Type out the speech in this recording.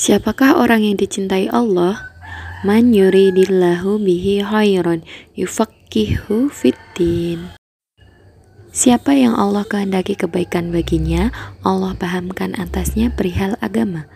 Siapakah orang yang dicintai Allah? Man yuridillahu bihi khairan yufaqihu fiddin. Siapa yang Allah kehendaki kebaikan baginya, Allah pahamkan atasnya perihal agama.